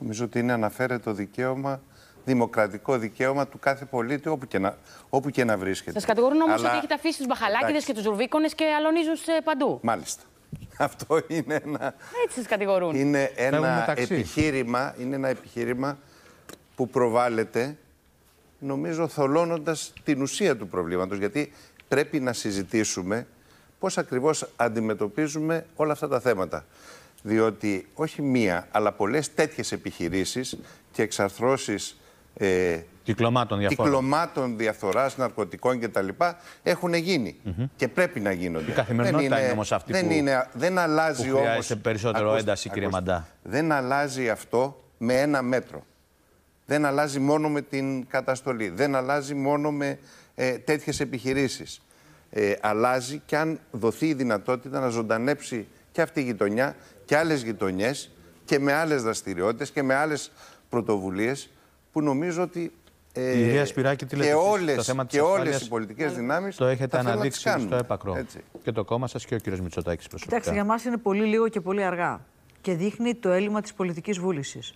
Νομίζω ότι είναι αναφέρετο δικαίωμα, δημοκρατικό δικαίωμα του κάθε πολίτη όπου και να, όπου και να βρίσκεται. Σας κατηγορούν όμως Αλλά... ότι έχετε αφήσει τους μπαχαλάκιδε και τους ζουρβίκονε και αλωνίζουν σε παντού. Μάλιστα. Αυτό είναι ένα. Έτσι σας κατηγορούν. Είναι ένα επιχείρημα, είναι ένα επιχείρημα που προβάλλεται νομίζω θολώνοντας την ουσία του προβλήματος. γιατί πρέπει να συζητήσουμε πώς ακριβώς αντιμετωπίζουμε όλα αυτά τα θέματα διότι όχι μία, αλλά πολλές τέτοιες επιχειρήσεις και εξαρθρώσεις ε, κυκλωμάτων, διαφορά. κυκλωμάτων διαφθοράς, ναρκωτικών κτλ. έχουν γίνει mm και πρέπει να γίνονται. Η καθημερινότητα δεν είναι, είναι όμως αυτή δεν που, είναι, δεν αλλάζει που περισσότερο ένταση, ακούστε, Μαντά. Δεν αλλάζει αυτό με ένα μέτρο. Δεν αλλάζει μόνο με την καταστολή. Δεν αλλάζει μόνο με ε, τέτοιες επιχειρήσεις. Ε, αλλάζει και αν δοθεί η δυνατότητα να ζωντανέψει και αυτή η γειτονιά και άλλες γειτονιές, και με άλλες δραστηριότητες και με άλλες πρωτοβουλίες που νομίζω ότι. Ε, η Σπυράκη, και όλες, θέμα και όλες οι πολιτικές ναι. δυνάμεις το έχετε αναδείξει στο έπακρο. Έτσι. Και το κόμμα σας και ο κύριος Μητσοτάκης προσωπικά. Κοιτάξτε, για μας είναι πολύ λίγο και πολύ αργά και δείχνει το έλλειμμα της πολιτικής βούλησης.